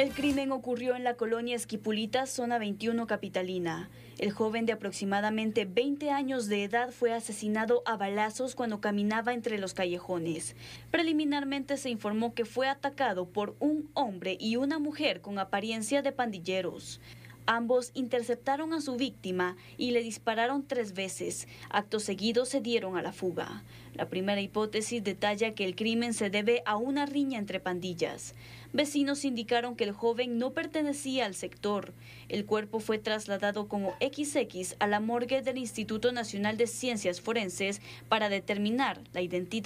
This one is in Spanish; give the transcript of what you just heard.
El crimen ocurrió en la colonia Esquipulita, zona 21 capitalina. El joven de aproximadamente 20 años de edad fue asesinado a balazos cuando caminaba entre los callejones. Preliminarmente se informó que fue atacado por un hombre y una mujer con apariencia de pandilleros. Ambos interceptaron a su víctima y le dispararon tres veces. Acto seguido se dieron a la fuga. La primera hipótesis detalla que el crimen se debe a una riña entre pandillas. Vecinos indicaron que el joven no pertenecía al sector. El cuerpo fue trasladado como XX a la morgue del Instituto Nacional de Ciencias Forenses para determinar la identidad.